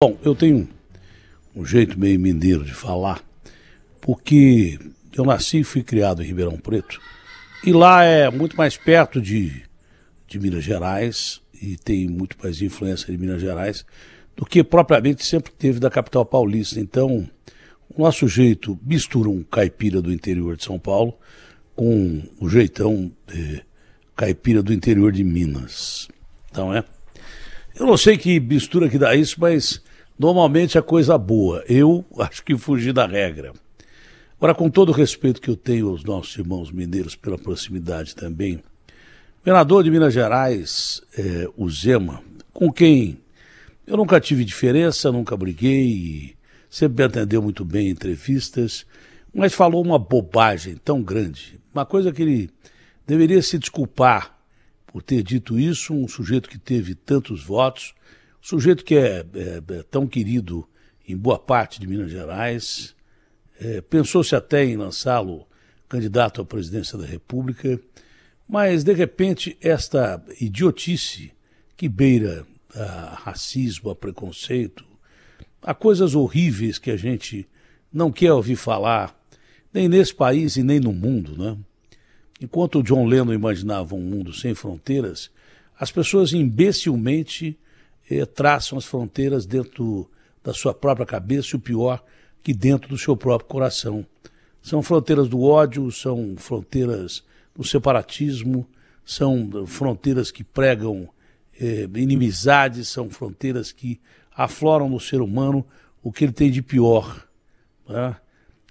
Bom, eu tenho um jeito meio mineiro de falar, porque eu nasci e fui criado em Ribeirão Preto, e lá é muito mais perto de, de Minas Gerais, e tem muito mais influência de Minas Gerais, do que propriamente sempre teve da capital paulista. Então, o nosso jeito mistura um caipira do interior de São Paulo com o jeitão caipira do interior de Minas. Então, é. Eu não sei que mistura que dá isso, mas Normalmente é coisa boa. Eu acho que fugi da regra. Agora, com todo o respeito que eu tenho aos nossos irmãos mineiros pela proximidade também, o governador de Minas Gerais, é, o Zema, com quem eu nunca tive diferença, nunca briguei, sempre atendeu muito bem em entrevistas, mas falou uma bobagem tão grande. Uma coisa que ele deveria se desculpar por ter dito isso, um sujeito que teve tantos votos, um sujeito que é, é, é tão querido em boa parte de Minas Gerais, é, pensou-se até em lançá-lo candidato à presidência da República, mas de repente esta idiotice que beira a racismo, a preconceito, a coisas horríveis que a gente não quer ouvir falar, nem nesse país e nem no mundo, né? Enquanto John Lennon imaginava um mundo sem fronteiras, as pessoas imbecilmente eh, traçam as fronteiras dentro da sua própria cabeça e o pior, que dentro do seu próprio coração. São fronteiras do ódio, são fronteiras do separatismo, são fronteiras que pregam eh, inimizades, são fronteiras que afloram no ser humano o que ele tem de pior. Né?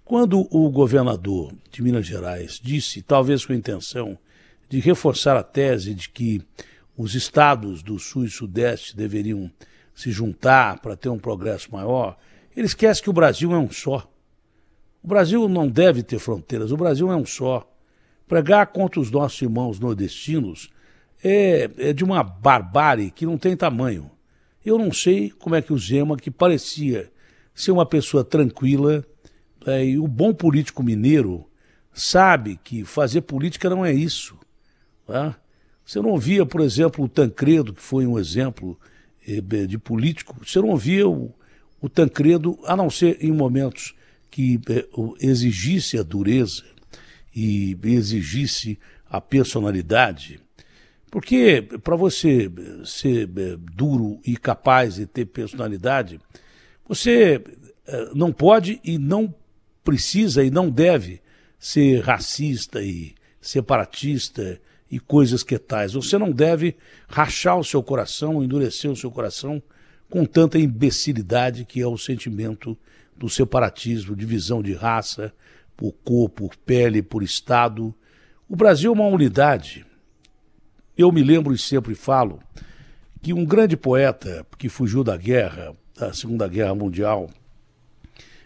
Quando o governador de Minas Gerais disse, talvez com a intenção de reforçar a tese de que os estados do Sul e Sudeste deveriam se juntar para ter um progresso maior, ele esquece que o Brasil é um só. O Brasil não deve ter fronteiras, o Brasil é um só. Pregar contra os nossos irmãos nordestinos é, é de uma barbárie que não tem tamanho. Eu não sei como é que o Zema, que parecia ser uma pessoa tranquila, é, e o bom político mineiro sabe que fazer política não é isso. Tá? Você não via, por exemplo, o Tancredo, que foi um exemplo eh, de político, você não via o, o Tancredo, a não ser em momentos que eh, exigisse a dureza e exigisse a personalidade. Porque para você eh, ser duro e capaz e ter personalidade, você não pode e não precisa e não deve ser racista e separatista e coisas que tais. Você não deve rachar o seu coração, endurecer o seu coração com tanta imbecilidade que é o sentimento do separatismo, divisão de raça, por cor, por pele, por estado. O Brasil é uma unidade. Eu me lembro e sempre falo que um grande poeta que fugiu da guerra, da Segunda Guerra Mundial,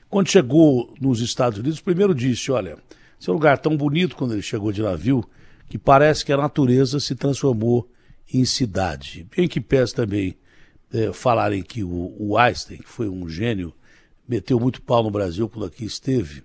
quando chegou nos Estados Unidos, primeiro disse: Olha, seu lugar tão bonito quando ele chegou de navio, que parece que a natureza se transformou em cidade. Bem que pese também é, falarem que o, o Einstein, que foi um gênio, meteu muito pau no Brasil quando aqui esteve,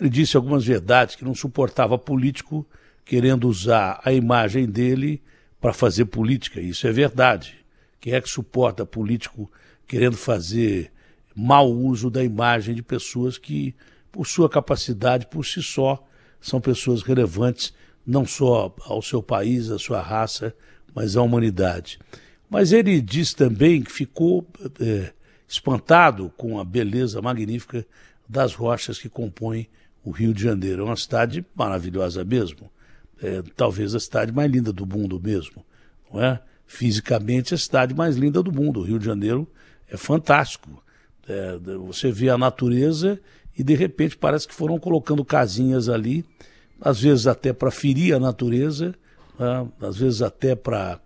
ele disse algumas verdades que não suportava político querendo usar a imagem dele para fazer política. Isso é verdade. Quem é que suporta político querendo fazer mau uso da imagem de pessoas que, por sua capacidade, por si só, são pessoas relevantes não só ao seu país, à sua raça, mas à humanidade. Mas ele diz também que ficou é, espantado com a beleza magnífica das rochas que compõem o Rio de Janeiro. É uma cidade maravilhosa mesmo, é, talvez a cidade mais linda do mundo mesmo, não é? Fisicamente, a cidade mais linda do mundo. O Rio de Janeiro é fantástico. É, você vê a natureza e de repente parece que foram colocando casinhas ali às vezes até para ferir a natureza, né? às vezes até para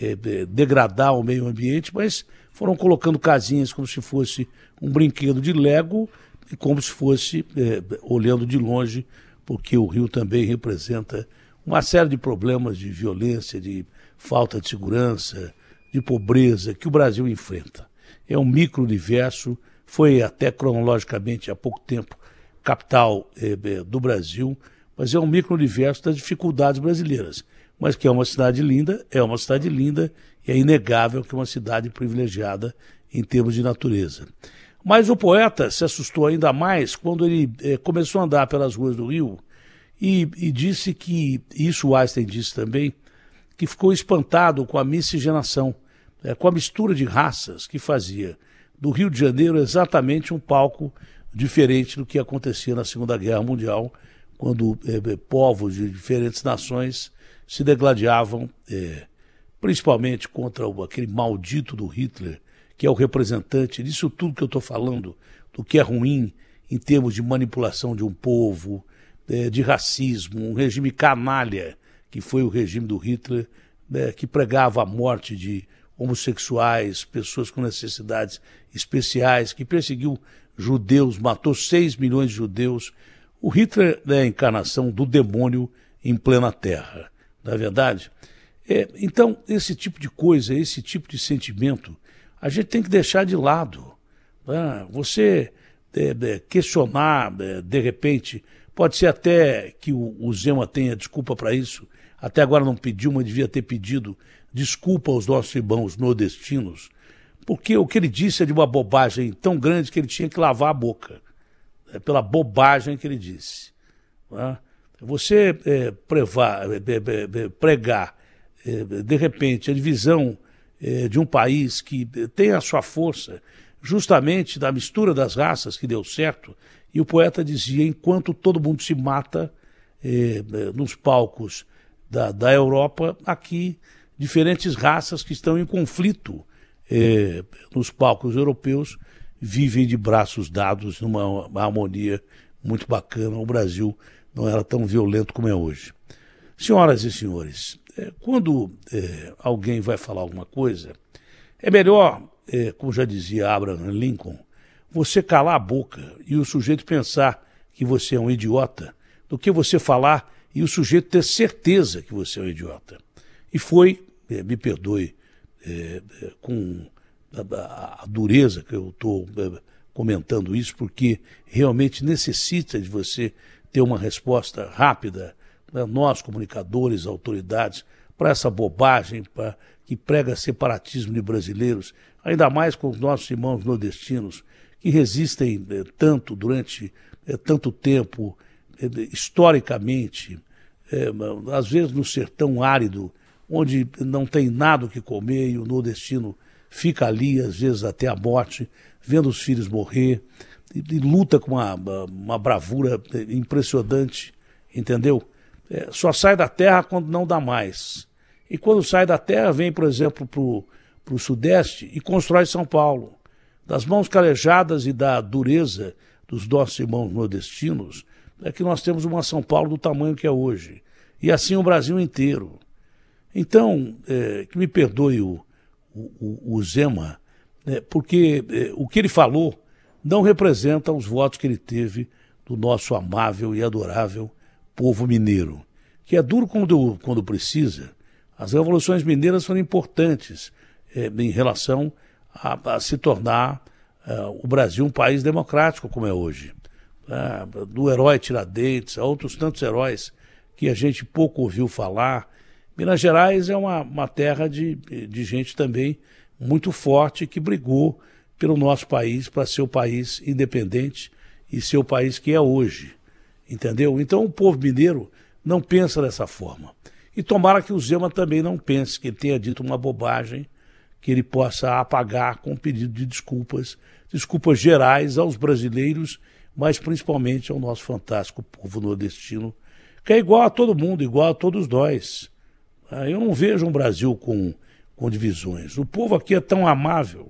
é, eh, degradar o meio ambiente, mas foram colocando casinhas como se fosse um brinquedo de Lego e como se fosse é, olhando de longe, porque o rio também representa uma série de problemas de violência, de falta de segurança, de pobreza que o Brasil enfrenta. É um micro-universo, foi até cronologicamente há pouco tempo capital é, do Brasil, mas é um micro-universo das dificuldades brasileiras. Mas que é uma cidade linda, é uma cidade linda e é inegável que é uma cidade privilegiada em termos de natureza. Mas o poeta se assustou ainda mais quando ele eh, começou a andar pelas ruas do Rio e, e disse que, isso isso Einstein disse também, que ficou espantado com a miscigenação, eh, com a mistura de raças que fazia do Rio de Janeiro exatamente um palco diferente do que acontecia na Segunda Guerra Mundial quando eh, eh, povos de diferentes nações se degladiavam, eh, principalmente contra o, aquele maldito do Hitler, que é o representante disso tudo que eu estou falando, do que é ruim em termos de manipulação de um povo, de racismo, um regime canalha, que foi o regime do Hitler, né, que pregava a morte de homossexuais, pessoas com necessidades especiais, que perseguiu judeus, matou 6 milhões de judeus, o Hitler é a encarnação do demônio em plena terra, na é verdade. É, então, esse tipo de coisa, esse tipo de sentimento, a gente tem que deixar de lado. Né? Você é, é questionar, é, de repente, pode ser até que o, o Zema tenha desculpa para isso, até agora não pediu, mas devia ter pedido desculpa aos nossos irmãos nordestinos, porque o que ele disse é de uma bobagem tão grande que ele tinha que lavar a boca. É, pela bobagem que ele disse. É? Você é, prevar, é, pregar, de repente, a divisão de um país que tem a sua força justamente da mistura das raças que deu certo, e o poeta dizia: enquanto todo mundo se mata nos palcos da, da Europa, aqui diferentes raças que estão em conflito nos palcos europeus vivem de braços dados numa harmonia muito bacana. O Brasil não era tão violento como é hoje. Senhoras e senhores, é, quando é, alguém vai falar alguma coisa, é melhor, é, como já dizia Abraham Lincoln, você calar a boca e o sujeito pensar que você é um idiota, do que você falar e o sujeito ter certeza que você é um idiota. E foi, é, me perdoe, é, é com a, dureza que eu estou é, comentando isso, porque realmente necessita de você ter uma resposta rápida, né? nós, comunicadores, autoridades, para essa bobagem pra, que prega separatismo de brasileiros, ainda mais com os nossos irmãos nordestinos, que resistem né, tanto durante é, tanto tempo, é, historicamente, às vezes no sertão árido, onde não tem nada o que comer e o nordestino fica ali, às vezes até a morte, vendo os filhos morrer, e, e luta com uma, uma bravura é, impressionante, entendeu? É, só sai da terra quando não dá mais. E quando sai da terra, vem, por exemplo, para o Sudeste e constrói São Paulo. Das mãos calejadas e da dureza dos nossos irmãos nordestinos, é que nós temos uma São Paulo do tamanho que é hoje. E assim o Brasil inteiro. Então, é, que me perdoe o, o, o Zema, né, porque é, o que ele falou não representa os votos que ele teve do nosso amável e adorável povo mineiro, que é duro quando, quando precisa. As revoluções mineiras foram importantes é, em relação a, a se tornar eh, o Brasil um país democrático como é hoje. Ah, do herói Tiradentes, a outros tantos heróis que a gente pouco ouviu falar, Minas Gerais é uma, uma terra de, de gente também muito forte que brigou pelo nosso país para ser o país independente e ser o país que é hoje. Entendeu? Então o povo mineiro não pensa dessa forma. E tomara que o Zema também não pense que ele tenha dito uma bobagem que ele possa apagar com um pedido de desculpas, desculpas gerais aos brasileiros, mas principalmente ao nosso fantástico povo nordestino, que é igual a todo mundo, igual a todos nós. Ah, eu não vejo um Brasil com, com divisões. O povo aqui é tão amável.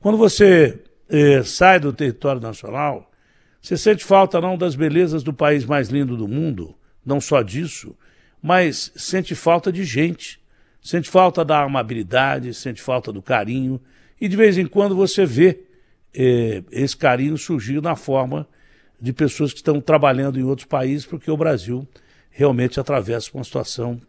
Quando você eh, sai do território nacional, você sente falta não das belezas do país mais lindo do mundo, não só disso, mas sente falta de gente. Sente falta da amabilidade, sente falta do carinho. E de vez em quando você vê eh, esse carinho surgir na forma de pessoas que estão trabalhando em outros países, porque o Brasil realmente atravessa uma situação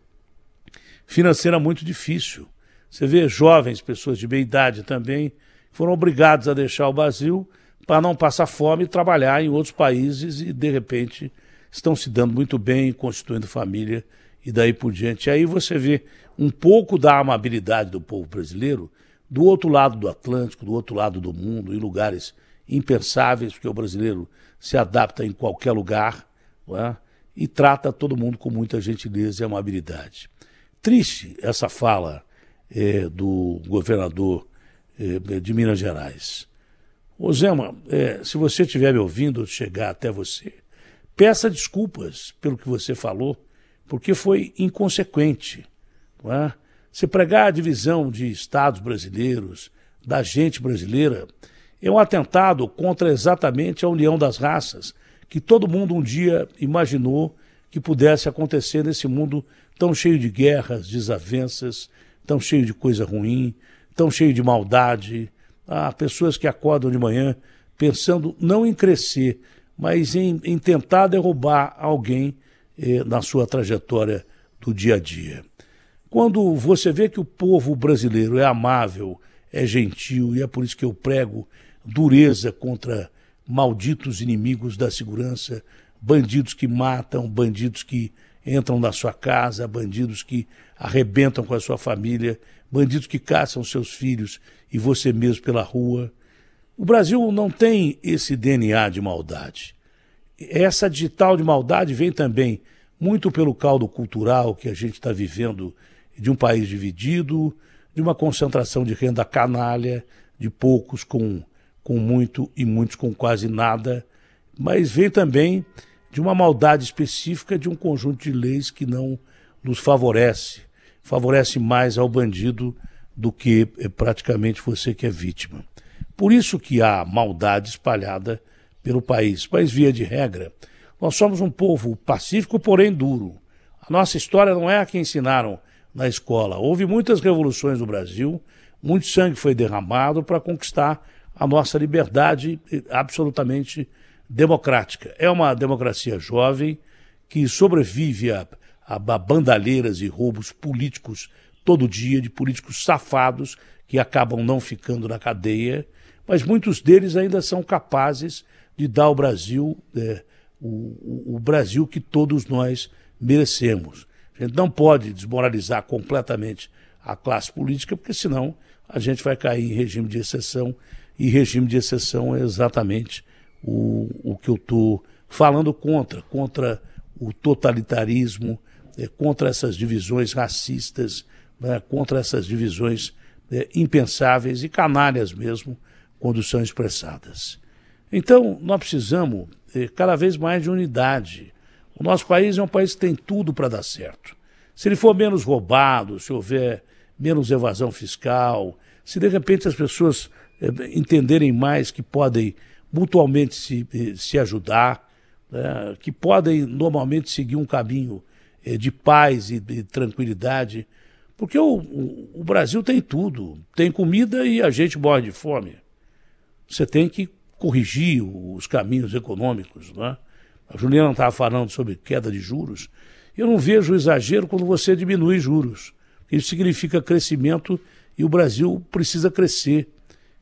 financeira muito difícil. Você vê jovens, pessoas de meia idade também, foram obrigados a deixar o Brasil para não passar fome e trabalhar em outros países e, de repente, estão se dando muito bem, constituindo família e daí por diante. Aí você vê um pouco da amabilidade do povo brasileiro do outro lado do Atlântico, do outro lado do mundo, em lugares impensáveis, porque o brasileiro se adapta em qualquer lugar é? e trata todo mundo com muita gentileza e amabilidade triste essa fala é, do governador é, de Minas Gerais. Ô Zema, é, se você estiver me ouvindo chegar até você, peça desculpas pelo que você falou, porque foi inconsequente. Não é? Se pregar a divisão de estados brasileiros, da gente brasileira, é um atentado contra exatamente a união das raças que todo mundo um dia imaginou que pudesse acontecer nesse mundo tão cheio de guerras, desavenças, tão cheio de coisa ruim, tão cheio de maldade. Há pessoas que acordam de manhã pensando não em crescer, mas em, em tentar derrubar alguém eh, na sua trajetória do dia a dia. Quando você vê que o povo brasileiro é amável, é gentil, e é por isso que eu prego dureza contra malditos inimigos da segurança, bandidos que matam, bandidos que entram na sua casa, bandidos que arrebentam com a sua família, bandidos que caçam seus filhos e você mesmo pela rua. O Brasil não tem esse DNA de maldade. Essa digital de maldade vem também muito pelo caldo cultural que a gente está vivendo de um país dividido, de uma concentração de renda canalha, de poucos com, com muito e muitos com quase nada, mas vem também de uma maldade específica de um conjunto de leis que não nos favorece, favorece mais ao bandido do que eh, praticamente você que é vítima. Por isso que há maldade espalhada pelo país. Mas, via de regra, nós somos um povo pacífico, porém duro. A nossa história não é a que ensinaram na escola. Houve muitas revoluções no Brasil, muito sangue foi derramado para conquistar a nossa liberdade eh, absolutamente democrática. É uma democracia jovem que sobrevive a, a, a bandalheiras e roubos políticos todo dia, de políticos safados que acabam não ficando na cadeia, mas muitos deles ainda são capazes de dar ao Brasil é, o, o Brasil que todos nós merecemos. A gente não pode desmoralizar completamente a classe política, porque senão a gente vai cair em regime de exceção, e regime de exceção é exatamente o, o que eu estou falando contra, contra o totalitarismo, é, contra essas divisões racistas, né, contra essas divisões é, impensáveis e canalhas mesmo, quando são expressadas. Então, nós precisamos é, cada vez mais de unidade. O nosso país é um país que tem tudo para dar certo. Se ele for menos roubado, se houver menos evasão fiscal, se de repente as pessoas é, entenderem mais que podem mutualmente se, eh, se ajudar, né, que podem normalmente seguir um caminho eh, de paz e de tranquilidade, porque o, o, o Brasil tem tudo, tem comida e a gente morre de fome. Você tem que corrigir os caminhos econômicos. Né? A Juliana estava falando sobre queda de juros. Eu não vejo exagero quando você diminui juros. Isso significa crescimento e o Brasil precisa crescer.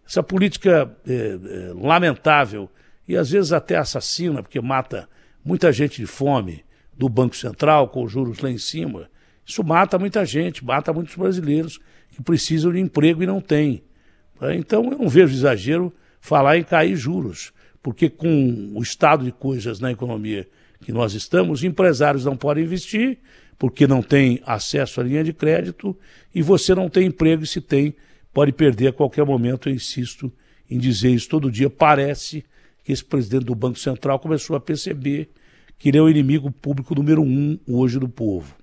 Essa política é, é, lamentável e às vezes até assassina, porque mata muita gente de fome do Banco Central, com os juros lá em cima. Isso mata muita gente, mata muitos brasileiros que precisam de emprego e não têm. Né? Então eu não vejo exagero falar em cair juros, porque com o estado de coisas na economia que nós estamos, empresários não podem investir porque não têm acesso à linha de crédito e você não tem emprego e se tem pode perder a qualquer momento, eu insisto em dizer isso todo dia. Parece que esse presidente do Banco Central começou a perceber que ele é o inimigo público número um hoje do povo.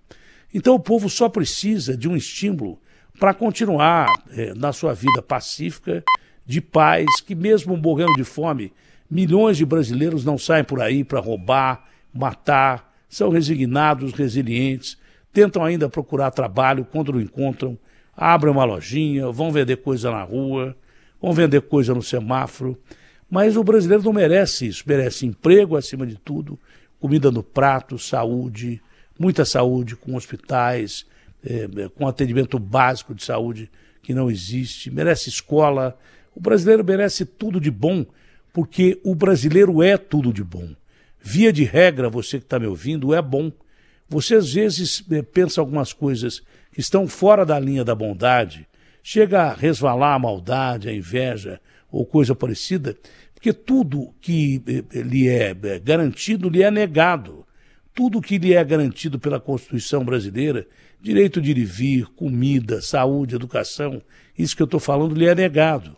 Então o povo só precisa de um estímulo para continuar é, na sua vida pacífica, de paz, que mesmo morrendo de fome, milhões de brasileiros não saem por aí para roubar, matar, são resignados, resilientes, tentam ainda procurar trabalho quando não encontram abrem uma lojinha, vão vender coisa na rua, vão vender coisa no semáforo. Mas o brasileiro não merece isso, merece emprego acima de tudo, comida no prato, saúde, muita saúde, com hospitais, eh, eh, com atendimento básico de saúde que não existe, merece escola. O brasileiro merece tudo de bom, porque o brasileiro é tudo de bom. Via de regra, você que está me ouvindo, é bom. Você às vezes eh, pensa algumas coisas estão fora da linha da bondade, chega a resvalar a maldade, a inveja ou coisa parecida, porque tudo que eh, eh, lhe é eh, garantido lhe é negado. Tudo que lhe é garantido pela Constituição brasileira, direito de ir e vir, comida, saúde, educação, isso que eu estou falando lhe é negado.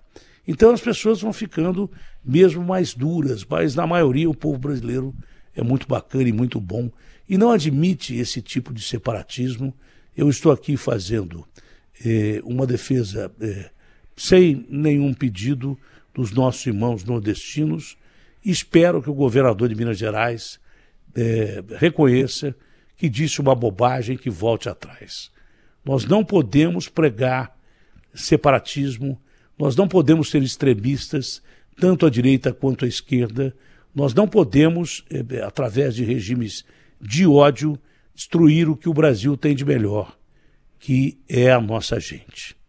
Então as pessoas vão ficando mesmo mais duras, mas na maioria o povo brasileiro é muito bacana e muito bom e não admite esse tipo de separatismo eu estou aqui fazendo eh, uma defesa eh, sem nenhum pedido dos nossos irmãos nordestinos. Espero que o governador de Minas Gerais eh, reconheça que disse uma bobagem que volte atrás. Nós não podemos pregar separatismo, nós não podemos ser extremistas, tanto à direita quanto à esquerda. Nós não podemos, eh, através de regimes de ódio, destruir o que o Brasil tem de melhor, que é a nossa gente.